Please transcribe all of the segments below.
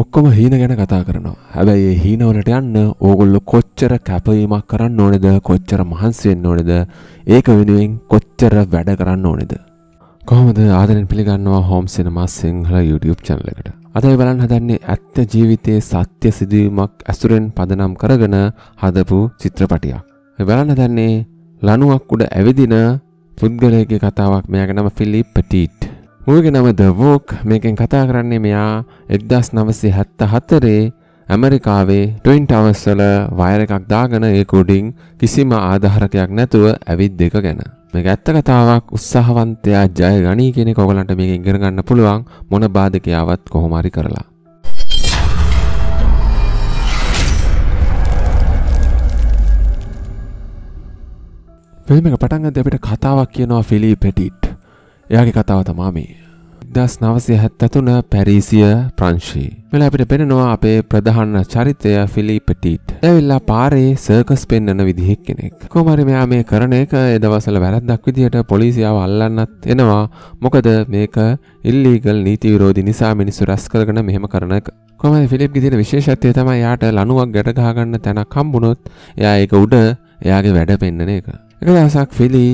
ඔක්කොම හීන ගැන කතා කරනවා. හැබැයි ඒ හීනවලට යන්න ඕගොල්ලෝ කොච්චර කැපවීමක් කරන්න ඕනේද, කොච්චර මහන්සි වෙන්න ඕනේද, ඒක වෙනුවෙන් කොච්චර වැඩ කරන්න ඕනේද? කොහොමද ආදරෙන් පිළිගන්නවා හෝම් සිනමා සිංහල YouTube channel එකට. අද අපි බලන්න හදන්නේ ඇත්ත ජීවිතයේ සත්‍ය සිදුවීමක් ඇසුරෙන් පදනම් කරගෙන හදපු චිත්‍රපටියක්. අපි බලන්න හදන්නේ ලණුවක් උඩ ඇවිදින පුද්ගලයෙක්ගේ කතාවක්. මෙයාගේ නම ෆිලිප් පටීට්. ඌගේ නම දවෝක් මේකෙන් කතා කරන්නේ මෙයා එක්දස් නවසේ හැත්ත හත්තරේ ඇමරිකාවේ ටයින් ටවස්වල වයර එකක් දාගෙන ඒ කොඩින් කිසිම ආධාරකයක් නැතුව ඇවිත් දෙක ගැන මේ ඇත්ත කතාවක් උත්සාහවන්තයා ජය ගනී කෙනෙ කොගලන්ට මේක ඉගෙන ගන්න පුළුවන් මොන බාධකයාවත් කොහොමරි කරලා ෆිල්ම් එක පටන් ගන්න අපිට කතාවක් කියනවා ෆිලීප් හෙටිට් එයාගේ කතාව තමා මේ එක්දස් නවසය හැත්තතුන පැරීසිය ප්‍රංශී. මෙල අපිට පෙනෙනවා අපේ ප්‍රධාන චරිතය ෆිලිපටිට්. ඇවිල්ලා පාරේ සර්කස් පෙන්න්නන විදිහෙක් කෙනෙක්. කොමරි මෙයා මේ කරන එක එදවසල වැරද්දක් විදිහට පොලිසියාව අල්ලන්නත් එනවා මොකද මේක ඉල්ලීගල් නීති විරෝධි නිසා මිනිස්සු රැස් කරගෙන මෙහෙම කරනක. කොමයි ෆිලිප් ගිදින විශේෂත්වය තමයි යාට ලනුවක් ගැටගහගන්න තැනක් කම්බුණොත් එයා ඒක උඩ එයාගේ වැඩ පෙන්නන එක. එක දවසක් ෆිලි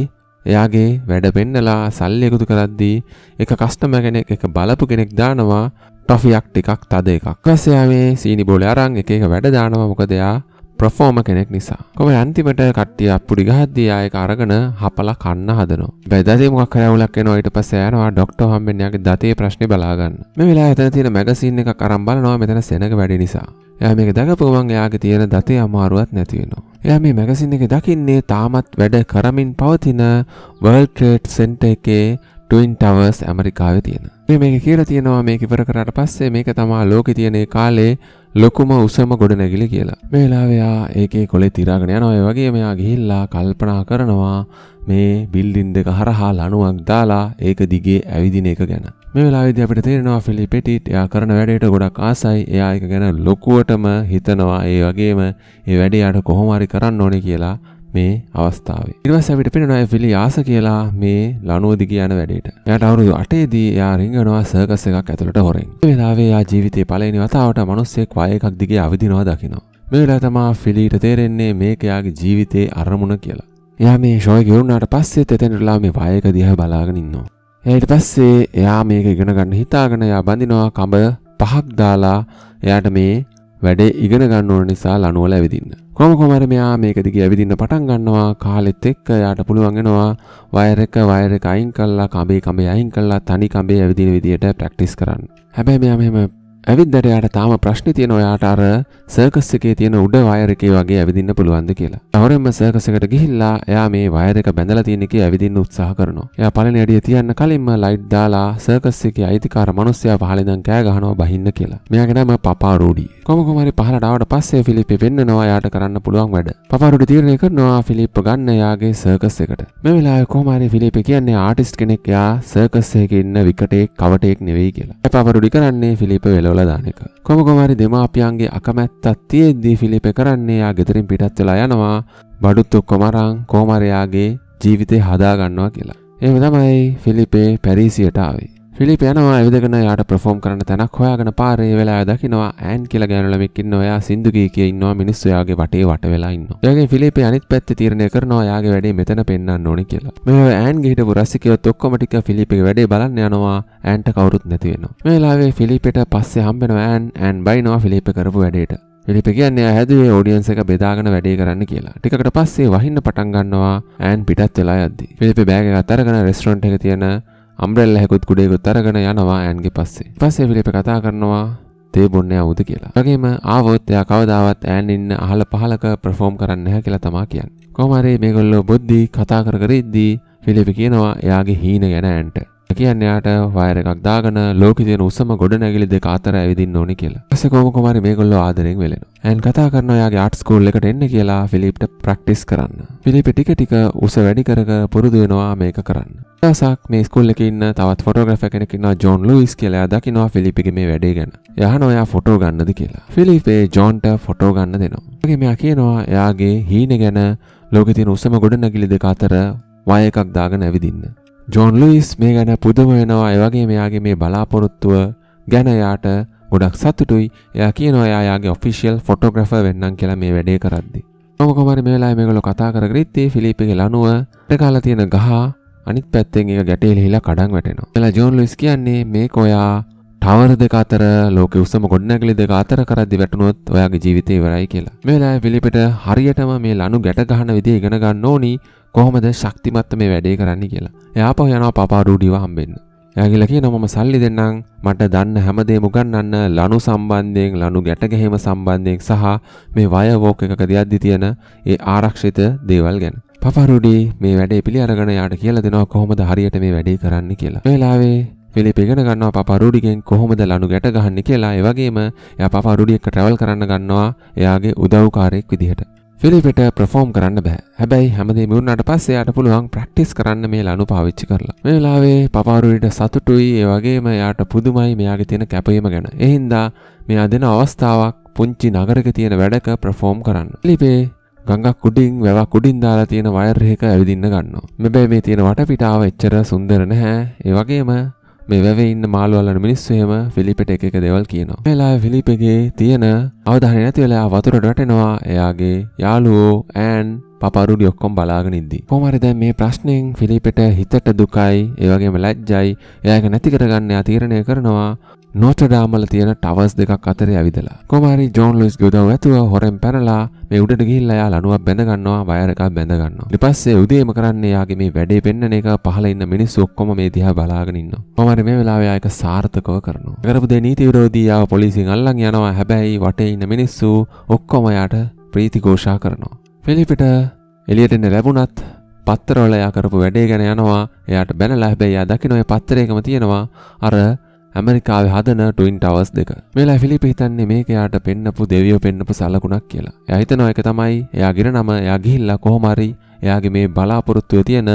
එයාගේ වැඩ පෙන්නලා සල්ලි එකතු කරද්දී එක කස්ටම කෙනෙක් එක බලපු කෙනෙක් දානවා ටොෆියක් ටිකක් තද එකක්. ඊපස්සේ මේ සීනි බෝලේ අරන් එක එක වැඩ දානවා මොකද එයා ප්‍රෆෝර්ම කෙනෙක් නිසා කොම අන්තිමට කට්ටිය අපපුඩි ගහද්දී ආයක අරගෙන හපල කන්න හදනවා බැදේ මොක් කරවලක් එනවා ඊට පස්සෑනවා ඩොක්ටර් හම්බෙන්නයාගේ දතේ ප්‍රශ්නේ බලාගන්න මේ වෙලාව ඇතන තියෙන මැගසින් එකක් අරන් බලනවා මෙතන සෙනඟ වැඩි නිසා එයා මේක දැකපුවමන් එයාගේ තියෙන දතේ අමාරුවත් නැති වෙනවා. එයා මේ මැගසින් එක දකින්නේ තාමත් වැඩ කරමින් පවතින World Trade Center එකේ ටයින් ටවර්ස් ඇමරිකාව තියෙන මේ මේක කියල තියෙනවා මේ ඉවර කරට පස්සේ මේක තමා ලෝක තියනේ කාලේ ලොකුම උසම ගොඩ නැගිලි කියලා මේලාවයා ඒකේ කොලෙ තිරාගෙන යනවා වගේ මෙයා ගිහිල්ලා කල්පනා කරනවා මේ බිල්ඩින් දෙක හරහා ලනුවක් දාලා ඒක දිගේ ඇවිදින එක ගැන මේ වෙලාවේදී අපිට තේරෙනවා ෆිලිපෙටිට් එයා කරන වැඩේට ගොඩක් ආසයි එයා ඒක ගැන ලොකුවටම හිතනවා ඒ වගේම ඒ වැඩේ යාට කොහොම හරි කරන්න ඕනේ කියලා මේ අවස්ථාවේ. ඉනිවස් ඇවිට පෙනෙනවා ෆිලි ආස කියලා මේ ලනුවදිග යන වැඩේට. එයාට අවුරුදු 8ේදී එයා රිංගනවා සර්කස් එකක් ඇතුළට හොරෙන්. මේ වෙලාවේ එයා ජීවිතේ පළවෙනි වතාවට මිනිස්සෙක් වය එකක් දිගේ අවදිනවා දකිනවා. මේ වෙලාව තමා ෆිලිට තේරෙන්නේ මේක එයාගේ ජීවිතේ අරමුණ කියලා. එයා මේ ෂෝය ගෙවුනාට පස්සෙත් එතනටලා මේ වය එක දිහා බලාගෙන ඉන්නවා. එයාට පස්සේ එයා මේක ඉගෙන ගන්න හිතාගෙන එයා බඳිනවා කඹ පහක් දාලා එයාට මේ වැඩේ ඉගෙන ගන්න ඕන නිසා ලනුවල ඇවිදින්න. කොහොම කොහම හරි මෙයා මේක දිගේ ඇවිදින්න පටන් ගන්නවා. කාලෙත් එක්ක යාට පුළුවන් වෙනවා වයර් එක වයර් එක අයින් කළා, කඹේ කඹේ අයින් කළා, තනි කඹේ ඇවිදින විදියට ප්‍රැක්ටිස් කරන්න. හැබැයි මෙයා මෙහෙම ඇවිද්දට යාට තාම ප්‍රශ්න තියෙන ඔයාට අර සර්කස් එකේ තියෙන උඩ වයර් එකේ වගේ ඇවිදින්න පුළුවන්ද කියලා. අවරෙන්ම සර්කස් එකට ගිහිල්ලා එයා මේ වයර් එක බැඳලා තියෙන එකේ ඇවිදින්න උත්සාහ කරනවා. එයා පළවෙනි අඩිය තියන්න කලින්ම ලයිට් දාලා සර්කස් එකේ අයිතිකාර මිනිස්සයා පහළෙන් දැන් කෑ ගහනවා බහින්න කියලා. මෙයාගේ නම පපා රෝඩි. කොමකුමරි පහලටාවට පස්සේ ෆිලිපි පෙන්න්නනවා යාට කරන්න පුළුවන් වැඩ පපරුට තීරණය කරනවා ෆිලිප්ප ගන්න යාගේ සර්කස් එකට මෙවෙලා කෝමාරි ෆිලිපි කියන්නේ ආටිස් කෙනෙක් යා සර්කස්සයක ඉන්න විකටේ කවටෙක් නෙවෙයි කියලා පපරුඩි කරන්නේ ෆිලිප වෙලවල දානක කොමකොමරි දෙමාපියන්ගේ අකමැත්තත් තියෙද්දී ෆිලිප කරන්නේ යා ගෙතරින් පිටත් වෙලා යනවා බඩුත් ඔක්කොමරං කෝමරයාගේ ජීවිතය හදාගන්නවා කියලා එහෙම තමයි ෆිලිපේ පැරිසියට ආවේ ිලි යනවා ඇවිදගෙන යාට ප්‍රෆෝම් කරන තැනක් හොයාගෙන පාරේ වෙලා දකිනවා ඇන් කියලා ගෑනුලමෙක්කින්න ඔයා සිින්දුගී කියන්නවා මිනිස්සුයාගේ වටේ වට වෙලා ඉන්න යගේ ෆිලිප අනිත් පැත්ත තීරණය කරනවා යාගේ වැඩේ මෙතන පෙන්න්න ඕනි කියලා මේ ඇන් ගිට පුරස්සිකයොත් ඔක්කොමටික ෆිලිපි වැඩේ බලන්න යනවා ඇන්ට කවරුත් නැතිවෙන මේලාවේ ෆිලිපෙට පස්සේ හම්බෙන ඇන් ඇන් බයිනවා ෆිලිප කරපු වැඩේට ිප කියන්නේ හැදුවේ ෝඩියන්ස එක බෙදාගෙන වැඩේ කරන්න කියලා ටිකට පස්සේ වහින්න පටන්ගන්නවා ඇන් පිටත් වෙලා ඇද ිපි බෑග අතරගන රෙස්ටරන්ට් එක තියෙන අම්රෙල් හැකුත් කුඩේකුත් අරගෙන යනවා ඇන්ගේ පස්සේ පස්සේ ෆිලිප කතා කරනවා තේ බොන්නේ අවුද කියලා වගේම ආවොත් එයා කවදාවත් ඇන් ඉන්න අහල පහලක ප්‍රෆෝම් කරන්න නැහැ කියලා තමා කියන්නේ කොහොම හරි මේගොල්ලෝ බොද්දි කතා කර කර ඉද්දී ෆිලිප කියනවා එයාගේ හීන ගැන ඇන්ට කියන්නේ යාට වයර් එකක් දාගෙන ලෝකේ තියෙන උසම ගොඩනැගිලි දෙක අතර ඇවිදින්න ඕනේ කියලා. ඊපස්සේ කොහොම කොහමරි මේගොල්ලෝ ආදරෙන් වෙලෙනවා. ඇන් කතා කරනවා යාගේ ආර්ට් ස්කූල් එකට එන්න කියලා ෆිලිප්ට ප්‍රැක්ටිස් කරන්න. ෆිලිප් ටික ටික උස වැඩි කර කර පුරුදු වෙනවා මේක කරන්න. දවසක් මේ ස්කූල් එකේ ඉන්න තවත් ෆොටෝග්‍රැෆර් කෙනෙක් ඉන්නවා ජෝන් ලූයිස් කියලා. එයා දකිනවා ෆිලිප්ගේ මේ වැඩේ ගැන. යහනවා එයා ෆොටෝ ගන්නද කියලා. ෆිලිප් ඒ ජෝන්ට ෆොටෝ ගන්න දෙනවා. ඒකේ මෙයා කියනවා එයාගේ හීන ගැන ලෝකේ තියෙන උසම ගොඩනැගිලි දෙක අතර වය එකක් දාගෙන ඇවිදින්න. ජෝන් ලුයිස් මේ ගැන පුදුම වෙනවා එවගේ මෙයාගේ මේ බලාපොරොත්තුව ගැන යාට ගොඩක් සතුටුයි එයා කියනවා එයා යාගේ ඔෆිෂියල් ෆොටෝග්‍රැෆර් වෙන්නම් කියලා මේ වැඩේ කරද්දි. මම කොහොම හරි මේ වෙලාවේ මේගොල්ලෝ කතා කරගෙන ඉද්දී ෆිලිප්ගේ ලණුව දෙකාලා තියෙන ගහ අනිත් පැත්තෙන් ඒක ගැටේ ලිහිලා කඩන් වැටෙනවා. එලා ජෝන් ලුයිස් කියන්නේ මේක ඔයා ටවර් දෙක අතර ලෝකෙ උසම ගොඩනැගිලි දෙක අතර කරද්දි වැටුණොත් ඔයාගේ ජීවිතේ ඉවරයි කියලා. මේ වෙලාවේ පිළිපිට හරියටම මේ ලනු ගැට ගන්න විදිය ඉගෙන ගන්න ඕනි. කොහොමද ශක්තිමත්ත මේ වැඩේ කරන්න කියලා යාපහ යනවා පපා රූඩිව හම්බෙන්න යගිලකි නොම සල්ලි දෙන්නම් මට දන්න හැමදේ මුගන්නන්න ලනු සම්බන්ධයෙන් ලනු ගැටගැහෙම සම්බන්ධයෙන් සහ මේ වයවෝක එකක දෙයක්දි තියෙන ඒ ආරක්ෂිත දේවල් ගැන පපරුඩි මේ වැඩේ පිළි අරගෙන යාට කියලා දෙනවා කොහොමද හරියට මේ වැඩේ කරන්න කියලා වෙලාවේ පිලි පිගෙන ගන්නවා පපරුඩිගෙන් කොහොමද ලනු ගැට ගහන්න කියලා ඒ වගේම එයා පපරුඩි එක්ක ට්‍රැවල් කරන්න ගන්නවා එයාගේ උදව්කාරයෙක් විදිහට ෆිලිපිට ප්‍රෆෝම් කරන්න බෑ හැබැයි හැමදේ මුන්නට පස්සේයට පුළුවන් ප්‍රක්ටිස් කරන්න මේ ලනු පාවිච්චි කරලා මේ ලාවේ පපාරුවිට සතුටුයි ඒවගේම යාට පුදුමයි මෙයාගේ තියෙන කැපීම ගැන එහින්දා මෙයා දෙන අවස්ථාවක් පුංචි නගරක තියෙන වැඩක ප්‍රෆෝම් කරන්න ලිපේ ගඟක් කුඩින් වැවක් කුඩින් දාලා තියෙන වයර් එක ඇවිදින්න ගන්නවා මෙබැයි මේ තියෙන වටපිටාව එච්චර සුන්දර නැහැ ඒ වගේම මේ වැවේ ඉන්න මාළුවල්ලන මිනිස්සු එහෙම ෆිලිපට එක එක දේවල් කියනවා. මේලා ෆිලිපගේ තියෙන අවධානය නැති වෙලා වතුරට වැටෙනවා. එයාගේ යාළුවෝ ඈන් පපරුඩි ඔක්කොම බලාගෙන ඉද්දි. කොහොමද දැන් මේ ප්‍රශ්නෙන් ෆිලිපට හිතට දුකයි, ඒ වගේම ලැජ්ජයි. එයාක නැති කරගන්න යා තීරණය කරනවා නොටඩාමල තියෙන ටවස් දෙකක් අතර ඇවිදලා කොමරි ජෝන් ලොයිස් ගොදව ඇතුව හොරෙන් පැනලා මේ උඩට ගිහිල්ලයා ලනුවක් බැඳගන්නවා වයරකක් බැඳගන්නවා ලිපස්සේ උදේම කරන්නේ යාගේ මේ වැඩේ පෙන්න්න එක පහල ඉන්න මිනිස් ඔක්කොම මේ දිහා බලාගෙනන්න කොමරි මේ වෙලාවයායක සාර්ථකව කරනවා කරපුදේ නීති විරෝධීයාව පොලිසින් අල්ලන් යනවා හැබැයි වටේ ඉන්න මිනිස්සු ඔක්කොමයාට ප්‍රීති ගෝෂා කරනවා ෆිලිපිට එලියටෙන්න ලැබුණත් පත්තරවල එයා කරපු වැඩේ ගැන යනවා එයාට බැනලා හැබැයි එයා දකින්න ඔය පත්තරේකම තියෙනවා අර ඇමරිකාව හදන ටයින් ටවස් දෙක මෙලා ෆිලිප හිතන්නේ මේක යාට පෙන්නපු දෙවියෝ පෙන්නපු සලකුණක් කියලා යහිතනො එක තමයි එයාගෙන නම යගිහිල්ලා කොහොමරි එයාගේ මේ බලාපොරොත්තුව තියෙන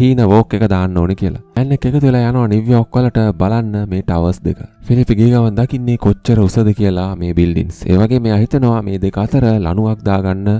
හීන වෝක් එක දාන්න ඕනි කියලා ඇන්න එක තුලා යනවා නිව්යෝක් වලට බලන්න මේ ටවස් දෙක ෆිලිප් ගිය ගමන් දකින්නේ කොච්චර උසද කියලා මේ බිල්ඩින්ස් ඒ වගේ මෙයා හිතනවා මේ දෙක අතර ලණුවක් දාගන්න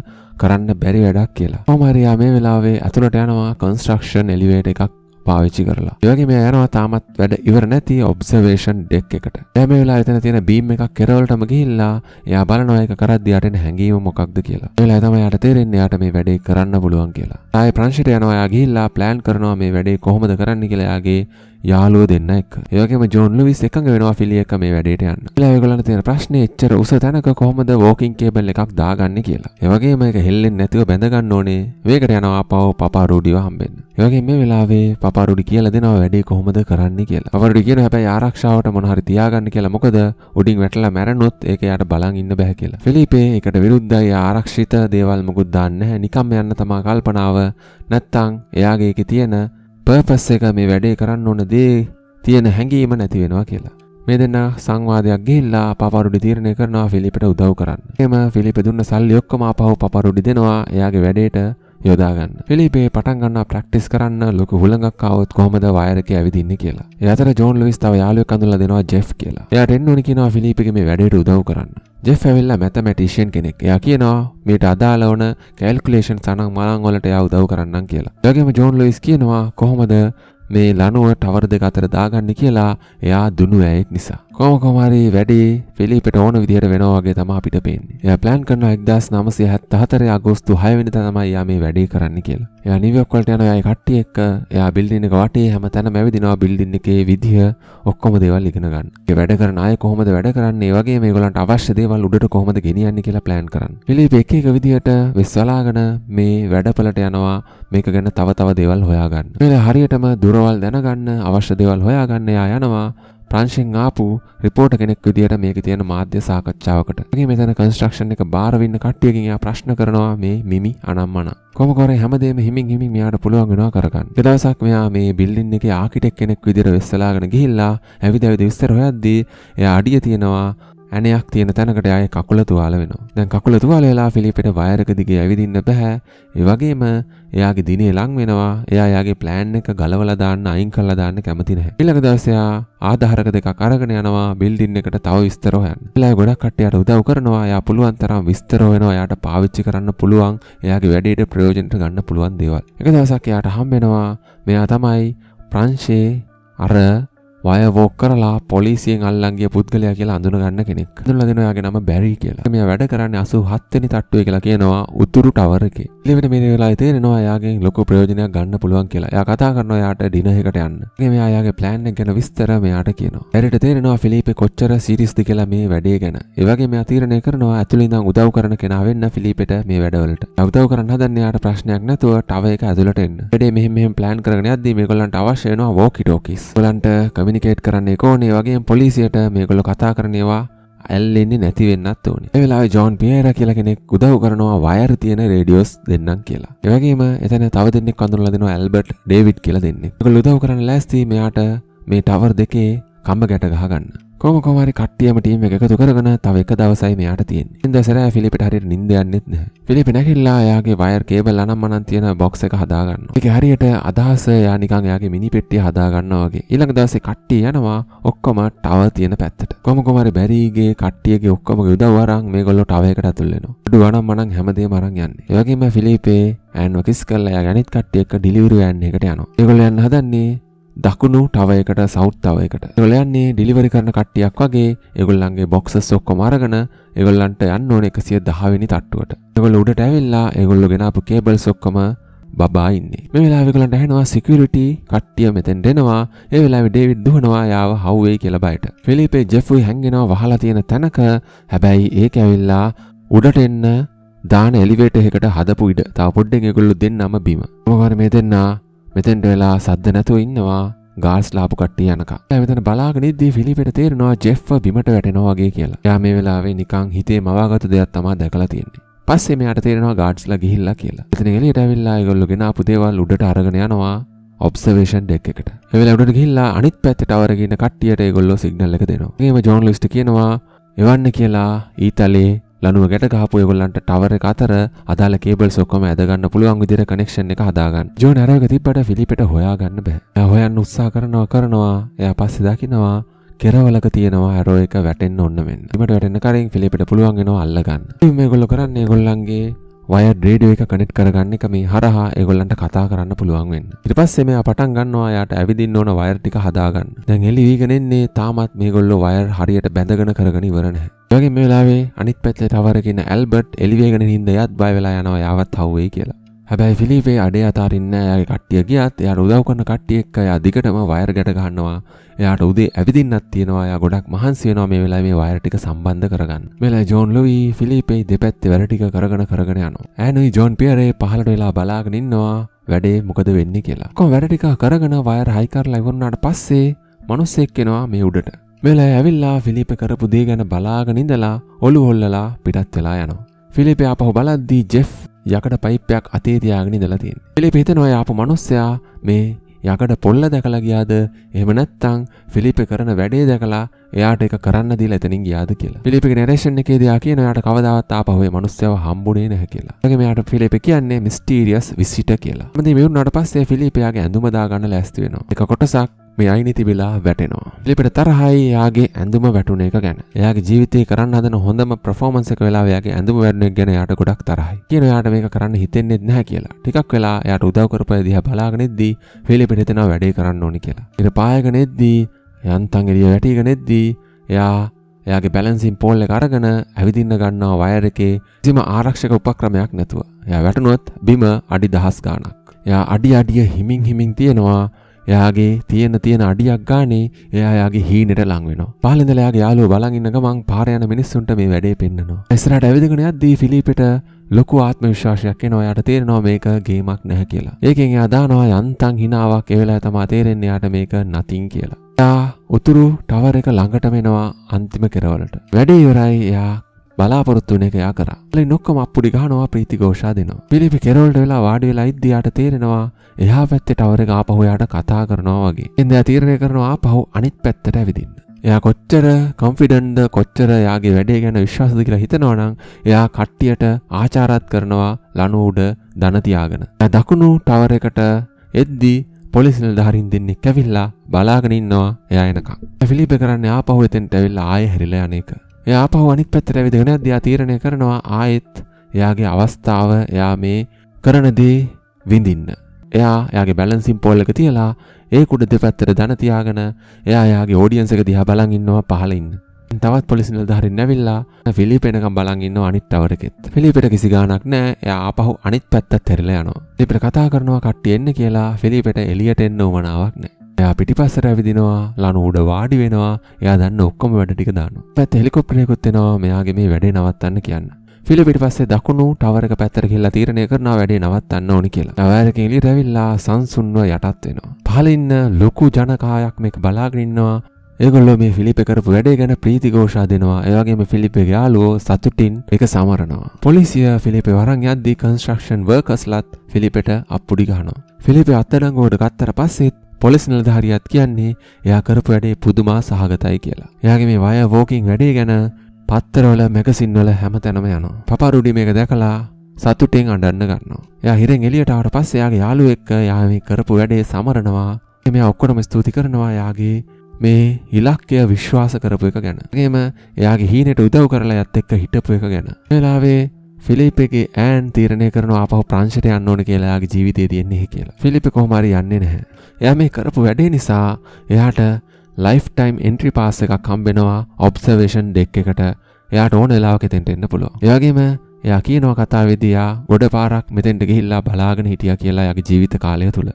කරන්න බැරි වැඩක් කියලා කොහොම හරි යා මේ වෙලාවේ අතුලට යනවා කන්ස්ට්‍රක්ෂන් එලිවේටර් එකක් පාවිච්චි කරලා යගේ මේ යනවා තාමත් වැඩ ඉවර නැති ඔබ්සවේෂන් ඩෙක් එකට දැම වෙලා එතන තියෙන බීම් එකක් කෙරවලටම ගිහිල්ලා එයා බලනවා ඒක කරද්දී යටෙන හැඟීම මොකක්ද කියලා ඒලා තමයි යාට තේරෙන්නේ යාට මේ වැඩේ කරන්න පුළුවන් කියලා ආයේ ප්‍රංශයට යනවා යා ගිහිල්ලා ප්ලෑන් කරනවා මේ වැඩේ කොහොමද කරන්න කියලා යාගේ යාලුව දෙන්න එක් ඒකම ජොන්ලු විස් එක වෙනවා ෆිලියක මේ වැඩට යන්න ලයගලන්න තියෙන ප්‍රශ්නය එච්චර උස තැනක කොහොමද වෝකින් කේබල් එකක් දාගන්න කියලා ඒවගේ මේක හෙල්ලෙන් නැතිව බැඳගන්න ඕනේ වේකට යනවා පව පපාරුඩිව හම්බෙන්න ඒවගේ මේ වෙලාවේ පපාරුඩි කියලා දෙනවා වැඩේ කොහොමද කරන්න කියලා පපාරුඩි කියන හැබැයි ආරක්ෂාවට මොන හරි තියාගන්න කියලා මොකද උඩින් වැටලා මැරෙනොත් ඒක යාට බලන් ඉන්න බෑ කියලා ෆිලිපේ ඒකට විරුද්ධයි ආරක්ෂිත දේවල් මොකුත් දාන්න නැහැ නිකම්ම යන්න තමා කල්පනාව නැත්තම් එයාගේ තියෙන පර්පස් එක මේ වැඩේ කරන්න ඕන දේ තියෙන හැඟීම නැති වෙනවා කියලා. මේ දෙන්න සංවාදයක් ගිහිල්ලා පපරුඩි තීරණය කරනවා ෆිලිපට උදව් කරන්න. එහම ෆිලිප දුන්න සල්ලි ඔක්කොම ආපහු පපරුඩි දෙනවා එයාගේ වැඩේට යොදාගන්න. ෆිලිපේ පටන් ගන්නා ප්‍රැක්ටිස් කරන්න ලොකු හුළඟක් ආවොත් කොහමද වයර් එකේ ඇවිදින්නේ කියලා. ඒ අතර ජෝන් ලුයිස් තව යාළුවෙක් අඳුල්ලා දෙනවා ජෙෆ් කියලා. එයාට එන්න ඕනි කියනවා ෆිලිපගේ මේ වැඩේට උදව් කරන්න. ජෙ ඇවිල්ල මැතමැටිෂන් කෙනෙක් එයා කියනවා මේට අදාලවන කැල්කුලේෂන් සනක් මලං වලට එයා උදව් කරන්න කියලා. ඒගේම ජෝන් ලොයිස් කියනවා කොහොමද මේ ලනුව ටවර් දෙක අතර දාගන්න කියලා එයා දුනු ඇයෙක් නිසා. කොම කොමරි වැඩේ පිළිපට ඕන විදිහට වෙනවාගේ තම අපිට පේන්නේ. එයා ප්ලෑන් කරනවා 1974 අගෝස්තු 6 වෙනිදා තමයි යා මේ වැඩේ කරන්න කියලා. එයා නිව්යෝක් වලට යනවා ඒ කට්ටිය එක්ක. එයා බිල්ඩින් එක වටේ හැමතැනම ඇවිදිනවා බිල්ඩින් එකේ විදිහ ඔක්කොම දේවල් ඉගෙන ගන්න. ඒ වැඩ කරන අය කොහොමද වැඩ කරන්නේ? ඒ වගේ මේගොල්ලන්ට අවශ්‍ය දේවල් උඩට කොහොමද ගෙනියන්නේ කියලා ප්ලෑන් කරන්න. පිළිප එක එක විදිහට වෙස්වලාගෙන මේ වැඩපලට යනවා මේක ගැන තව තව දේවල් හොයාගන්න. මෙල හරියටම දුරවල් දැනගන්න අවශ්‍ය දේවල් හොයාගන්න යා යනවා ප්‍රංශෙන් ආපු රිපෝට කෙනෙක් විදිහට මේකේ තියෙන මාධ්‍ය සාකච්ඡාවකට. මගේ මෙතන කන්ස්ට්‍රක්ෂන් එක බාර වින්න කට්ටියකින් එයා ප්‍රශ්න කරනවා මේ මිමි අනම්මන. කොහොම කරේ හැමදේම හිමින් හිමින් මෙයාට පුළුවන් වෙනවා කරගන්න. ඒ දවසක් මෙයා මේ බිල්ඩින් එකේ ආකිටෙක් කෙනෙක් විදිහට වෙස්සලාගෙන ගිහිල්ලා ඇවිද ඇවිද විස්තර හොයද්දී එයා අඩිය තියෙනවා ඇනයක් තියෙන තැනකට අය කකුල තුවාල වෙනවා. දැන් කකුල තුවාල වෙලා ෆිලිපෙට වයරක දිගේ ඇවිදින්න බෑ. ඒ වගේම එයාගේ දිනේ ලං වෙනවා. එයා එයාගේ ප්ලෑන් එක ගලවලා දාන්න අයින් කරලා දාන්න කැමති නැහැ. ඊළඟ දවසේ එයා ආධාරක දෙකක් අරගෙන යනවා බිල්ඩින් එකට තව විස්තර හොයන්න. එයා ගොඩක් කට්ටියට උදව් කරනවා. එයා පුළුවන් තරම් විස්තර හොයනවා. එයාට පාවිච්චි කරන්න පුළුවන්. එයාගේ වැඩේට ප්‍රයෝජනට ගන්න පුළුවන් දේවල්. එක දවසක් එයාට හම්බ වෙනවා මෙයා තමයි ප්‍රංශයේ අර වයවෝක් කරලා පොලිසියෙන් අල්ලන්ගේ පුද්ගලයා කියලා අඳුනගන්න කෙනෙක්. අඳුනලා දෙනවා යාගේ නම බැරි කියලා. මෙයා වැඩ කරන්නේ 87 වෙනි තට්ටුවේ කියලා කියනවා උතුරු ටවර් එකේ. ලිමිට මේ වෙලා තේරෙනවා යාගේ ලොකු ප්‍රයෝජනයක් ගන්න පුළුවන් කියලා. එයා කතා කරනවා යාට ඩිනර් එකට යන්න. ඉතින් මෙයා යාගේ plan එක ගැන විස්තර මෙයාට කියනවා. එරිට තේරෙනවා ෆිලිපේ කොච්චර සීරියස්ද කියලා මේ වැඩේ ගැන. ඒ වගේ මෙයා තීරණය කරනවා ඇතුළේ ඉඳන් උදව් කරන කෙනා වෙන්න ෆිලිපෙට මේ වැඩවලට. උදව් කරන්න හදන්නේ යාට ප්‍රශ්නයක් නැතුව තව එක ඇතුළට එන්න. වැඩේ මෙහෙම මෙහෙම plan කරගෙන යද්දී මේගොල්ලන්ට අවශ්‍ය වෙනවා walkie talkies. ඔයගලන්ට communicate කරන්න ඕනේ වගේම පොලිසියට මේගොල්ලෝ කතා කරන ඒවා ඇල්ලෙන්නේ නැති වෙන්නත් ඕනේ. ඒ වෙලාවේ ජෝන් පියේරා කියලා කෙනෙක් උදව් කරනවා වයර් තියෙන රේඩියෝස් දෙන්නම් කියලා. ඒ වගේම එතන තව දෙන්නෙක් හඳුන්වලා දෙනවා ඇල්බර්ට් ඩේවිඩ් කියලා දෙන්නෙක්. ඒගොල්ලෝ උදව් කරන්න ලෑස්ති මෙයාට මේ ටවර් දෙකේ කම්බ ගැට ගහගන්න. කොමකොමරි කට්ටියම ටීම එකතු කරගන තව එක දවසයි මෙයාට තියෙන් ඉදසර ෆිලිපිට හරි නින්දයන්නෙත් නෑ ෆිලිපි නැහිල්ලා යාගේ වයර් කේබල් අනම් අනන් තියෙන බොක්ස එක හදාගන්න එක හරියට අදහස යානිකන් යාගේ මිනි පෙට්ටිය හදාගන්න වගේ ඊළඟ දවසේ කට්ටිය යනවා ඔක්කොම ටව තියෙන පැත්තට කොමකොමරි බැරිගේ කට්ටියගේ ඔක්කොම යුදවරන් මේගොල්ලෝ ටව එකට ඇතුල් වෙනවා අඩු අනම් අනන් හැමදේම අරන් යන්නේ ඒ වගේම ෆිලිපේ ඇන්ව කිස් කරලා යා ගැනිත් කට්ටිය එක්ක ඩිලිවරි වෑන් එකට යනවා ඒගොල්ලෝ යන්න හදන්නේ දකුණු ටව එකට සවුත් තව එකට. ඒගොල්ලෝ යන්නේ ඩිලිවරි කරන කට්ටියක් වගේ ඒගොල්ලන්ගේ බොක්සස් ඔක්කොම අරගෙන ඒගොල්ලන්ට යන්න ඕනේ 110 වෙනි තට්ටුවට. ඒගොල්ලෝ උඩට ඇවිල්ලා ඒගොල්ලෝ ගෙනාපු කේබල්ස් ඔක්කොම බබා ඉන්නේ. මේ වෙලාවේ ඒගොල්ලන්ට ඇහෙනවා සිකියුරිටි කට්ටිය මෙතෙන් දෙනවා. ඒ වෙලාවේ ඩේවිඩ් දුහනවා යාව හවුවේ කියලා බයට. ෆිලිපේ ජෙෆ්රි හැංගෙනවා වහලා තියෙන තැනක. හැබැයි ඒක ඇවිල්ලා උඩට එන්න දාන එලිවේටර් එකකට හදපු ඉඩ. තව පොඩ්ඩෙන් ඒගොල්ලෝ දෙන්නම බිම. මොකද මේ දෙන්නා මෙතෙන්ට වෙලා සද්ද නැතුව ඉන්නවා ගාස් ලාපු කට්ටිය යනකා. එයා මෙතන බලාගෙන ඉද්දී ෆිලිපෙට තේරෙනවා ජෙෆ්ව බිමට වැටෙනවා වගේ කියලා. එයා මේ වෙලාවේ නිකන් හිතේ මවාගත්තු දෙයක් තමයි දැකලා තියෙන්නේ. පස්සේ මෙයාට තේරෙනවා ගාඩ්ස්ලා ගිහිල්ලා කියලා. එතන එළියට ඇවිල්ලා ඒගොල්ලෝ ගෙන ආපු දේවල් උඩට අරගෙන යනවා ඔබ්සවේෂන් ඩෙක් එකට. ඒ වෙලාවට උඩට ගිහිල්ලා අනිත් පැත්තේ ටවර් එකේ ඉන්න කට්ටියට ඒගොල්ලෝ සිග්නල් එක දෙනවා. එගේම ජර්නලිස්ට් කියනවා එවන්න කියලා ඊතලයේ ලනුව ගැට ගහපු ඒගොල්ලන්ට ටවර් එක අතර අදාළ කේබල්ස් ඔක්කොම ඇදගන්න පුළුවන් විදිහට කනෙක්ෂන් එක හදාගන්න. ජෝන් අරවක තිබ්බට ෆිලිපෙට හොයාගන්න බෑ. එයා හොයන්න උත්සාහ කරනවා කරනවා. එයා පස්සේ දකිනවා කෙරවලක තියෙනවා ඇරෝ එක වැටෙන්න ඔන්න මෙන්න. ඊමට වැටෙන කලින් ෆිලිපිට පුළුවන් වෙනවා අල්ලගන්න. ඉතින් මේගොල්ලෝ කරන්නේ ඒගොල්ලන්ගේ වයර් රේඩියෝ එක කනෙක්ට් කරගන්න එක මේ හරහා ඒගොල්ලන්ට කතා කරන්න පුළුවන් වෙන්න. ඊට පස්සේ මෙයා පටන් ගන්නවා යාට ඇවිදින්න ඕන වයර් ටික හදාගන්න. දැන් එළි වීගෙන එන්නේ තාමත් මේගොල්ලෝ වයර් හරියට බැඳගෙන කරගෙන ඉවර නැහැ. වගේ මේ වෙලාවේ අනිත් පැත්තේ තවරගෙන ඇල්බර්ට් එළිවේගෙන හින්ද එයත් බය වෙලා යනවා යාවත් හවුවේ කියලා. හැබැයි ෆිලිපේ අඩේ අතාරින්න එයාගේ කට්ටිය ගියත් එයාට උදව් කරන කට්ටිය එක්ක එයා දිගටම වයර් ගැට ගන්නවා. එයාට උදේ ඇවිදින්නත් තියෙනවා. එයා ගොඩක් මහන්සි වෙනවා මේ වෙලාවේ මේ වයර් ටික සම්බන්ධ කරගන්න. මෙලා ජෝන් ලුයි ෆිලිපේ දෙපැත්තේ වැඩ ටික කරගෙන කරගෙන යනවා. ඈනුයි ජෝන් පියරේ පහළට වෙලා බලාගෙන ඉන්නවා. වැඩේ මොකද වෙන්නේ කියලා. කොහොම වැඩ ටික කරගෙන වයර් හයි කරලා ඉවරනාට පස්සේ මනුස්සෙක් කෙනවා මේ උඩට. මෙලා ඇවිල්ලා ෆිලිප කරපු දේ ගැන බලාගෙන ඉඳලා ඔලු හොල්ලලා පිටත් වෙලා යනවා. ෆිලිප ආපහු බලද්දී ජෙෆ් යකඩ පයිප්පයක් අතේ තියාගෙන ඉඳලා තියෙනවා. ෆිලිප හිතනවා ආපු මනුස්සයා මේ යකඩ පොල්ල දැකලා ගියාද එහෙම නැත්නම් ෆිලිප කරන වැඩේ දැකලා එයාට එක කරන්න දීලා එතනින් ගියාද කියලා. ෆිලිපගේ නරේෂන් එකේදී ආ කියන එයාට කවදාවත් ආපහු ඒ මිනිස්සයව හම්බුනේ නැහැ කියලා. ඒකේ මෙයාට ෆිලිප කියන්නේ මිස්ටීරියස් විසිට කියලා. මන්ද මේ වුණාට පස්සේ ෆිලිප යාගේ ඇඳුම දාගන්න ලෑස්ති වෙනවා. එක කොටසක් මේ අයිනි තිබිලා වැටෙනවා. ලිපිට තරහයි යාගේ ඇඳුම වැටුන එක ගැන. එයාගේ ජීවිතේ කරන්න හදන හොඳම performance එක වෙලා එයාගේ ඇඳුම වැටුන එක ගැන එයාට ගොඩක් තරහයි. කියන එයාට මේක කරන්න හිතෙන්නේ නැහැ කියලා. ටිකක් වෙලා එයාට උදව් කරපය දිහා බලාගෙන ඉද්දී ෆිලිපිට හිතෙනවා වැඩේ කරන්න ඕනි කියලා. ඉර පායගෙන ඉද්දී යන්තම් එළිය වැටිගෙන ඉද්දී එයා එයාගේ බැලන්සින් පෝල්ල කරගෙන ඇවිදින්න ගන්නා වයර එකේ කිසිම ආරක්ෂක උපක්‍රමයක් නැතුව. එයා වැටුණොත් බිම අඩි දහස් ගාණක්. එයා අඩි අඩිය හිමින් හිමින් තියෙනවා එයාගේ තියෙන තියෙන අඩියක් ගානේ එයා එයාගේ හීනෙට ලං වෙනවා. පහළ ඉඳලා එයාගේ යාළුවෝ බලන් ඉන්න ගමන් පාර යන මිනිස්සුන්ට මේ වැඩේ පෙන්නනවා. ඉස්සරහට ඇවිදගෙන යද්දී ෆිලිපෙට ලොකු ආත්ම විශ්වාසයක් එනවා යාට තේරෙනවා මේක ගේමක් නැහැ කියලා. ඒකෙන් එයා දානවා යන්තම් හිනාවක් ඒ වෙලාවේ තමයි තේරෙන්නේ යාට මේක නතින් කියලා. එයා උතුරු ටවර් එක ළඟටම එනවා අන්තිම කෙරවලට. වැඩේ ඉවරයි එයා බලාපොරොත්තු වෙන එක එයා කරා. ලින් ඔක්කොම අප්පුඩි ගහනවා ප්‍රීති ഘോഷා දෙනවා. පිලිපි කෙරොල්ට වෙලා වාඩි වෙලා ඉද්දී යාට තේරෙනවා එහා පැත්තේ ටවර් එක ආපහු යාට කතා කරනවා වගේ. එන්දයා තීරණය කරනවා ආපහු අනිත් පැත්තට ඇවිදින්න. එයා කොච්චර කොම්ෆිඩන්ඩ කොච්චර යාගේ වැඩේ ගැන විශ්වාසද කියලා හිතනවනම් එයා කට්ටියට ආචාරත් කරනවා ලනු උඩ දන තියාගෙන. දකුණු ටවර් එකට එද්දී පොලිස් නිලධාරීන් දෙන්නෙක් ඇවිල්ලා බලාගෙන ඉන්නවා එයා එනකම්. ෆිලිප් කරන්නේ ආපහු එතෙන්ට ඇවිල්ලා ආයෙ හැරිලා යන්නේක. යාපහු අනිත් පැත්තට ඇවිදගෙන දයා තීරණය කරනවා ආයෙත් එයාගේ අවස්ථාව එයා මේ කරන දේ විඳින්න. එයා එයාගේ බැලන්සින් පෝල් එක තියලා ඒ කුඩ දෙපැත්තට දන තියාගෙන එයා එයාගේ ඕඩියන්ස් එක දිහා බලන් ඉන්නවා පහළ ඉන්න. තවත් පොලිසි නිලධාරීන් නැවිල්ලා ෆිලිප් එනකම් බලන් ඉන්නවා අනිත් ටවර් එකෙත්. ෆිලිප්ට කිසි ගාණක් නැහැ. එයා ආපහු අනිත් පැත්තට හැරිලා යනවා. ෆිලිප්ට කතා කරනවා කට්ටිය එන්න කියලා ෆිලිප්ට එළියට එන්න උවමනාවක් නැහැ. එයා පිටිපස්සට ඇවිදිනවා ලනු උඩ වාඩි වෙනවා එයා දන්න ඔක්කොම වැඩ ටික දානවා. පැත්ත හෙලිකොප්ටරයකුත් එනවා මෙයාගේ මේ වැඩේ නවත්තන්න කියන්න. ෆිල පිටිපස්සේ දකුණු ටවර් එක පැත්තට ගිහිල්ලා තීරණය කරනවා වැඩේ නවත්තන්න ඕනි කියලා. ටවර් එකෙන් එළියට ඇවිල්ලා සංසුන්ව යටත් වෙනවා. පහළ ඉන්න ලොකු ජනකායක් මේක බලාගෙන ඉන්නවා. ඒගොල්ලෝ මේ ෆිලිප් කරපු වැඩේ ගැන ප්‍රීති ഘോഷා දෙනවා. ඒ වගේම ෆිලිප් ගේ යාළුවෝ සතුටින් ඒක සමරනවා. පොලිසිය ෆිලිප් වරන් යද්දී කන්ස්ට්‍රක්ෂන් වර්කර්ස්ලත් ෆිලිප්ට අප්පුඩි ගහනවා. ෆිලිප් අත්අඩංගුවට ගත්තට පස්සෙත් පොලිස් නිලධාරියත් කියන්නේ එයා කරපු වැඩේ පුදුමා සහගතයි කියලා. එයාගේ මේ වය වෝකින් වැඩේ ගැන පත්තරවල මැගසින් වල හැමතැනම යනවා. පපාරුඩි මේක දැකලා සතුටෙන් අඬන්න ගන්නවා. එයා හිරෙන් එළියට ආවට පස්සේ එයාගේ යාළුවෙක් එයා මේ කරපු වැඩේ සමරනවා. මෙයා ඔක්කොටම ස්තුති කරනවා එයාගේ මේ ඉලක්කය විශ්වාස කරපු එක ගැන. ඒගේම එයාගේ හීනට උදව් කරලා යත් එක්ක හිටපු එක ගැන. වෙලාවේ ෆිලිප් එක ෑන් තීරණය කරන අපහ ප්‍රංශයට යන්න ඕන කියලාගේ ජීවිතය තියෙන්නේ කියලා ෆිලිපි කොහමරි යන්නේ නැහැ එයා මේ කරපු වැඩේ නිසා එයාට ලයිෆ් ටයිම් එන්ට්‍රි පාස එකක් කම්බෙනවා ඔබ්සවේෂන් ඩෙක් එකට එයාට ඕන වෙලාවක තෙන්ට එන්න පුළුවන් එයාගේම එයා කියනවා කතාවෙදයා ගොඩ පාරක් මෙතෙන්ට ගිහිල්ලා බලාගෙන හිටිය කියලා යගේ ජීවිත කාලය තුළ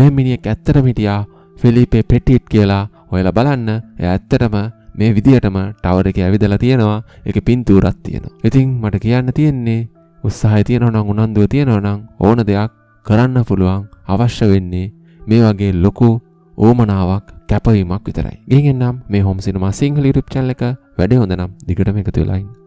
මෙ මිනිියක් ඇත්තට මිටියා ෆිලිපේ පෙටිට් කියලා ඔයලා බලන්න එය ඇත්තටම මේ විදිහටම ටවර එක ඇවිදලා තියෙනවා එක පින්තූරත් තියෙනවා. ඉතින් මට කියන්න තියෙන්නේ උත්සාහය තියෙනවා නම් උනන්දුව තියෙනවා නම් ඕන දෙයක් කරන්න පුළුවන් අවශ්‍ය වෙන්නේ මේ වගේ ලොකු ඕමනාවක් කැපවීමක් විතරයි. ගෙන් එන්නම් මේ හොම් සිනමා සිංහල YouTube channel එක වැඩේ හොඳ නම් දිගටම එකතු වෙලා ඉන්න.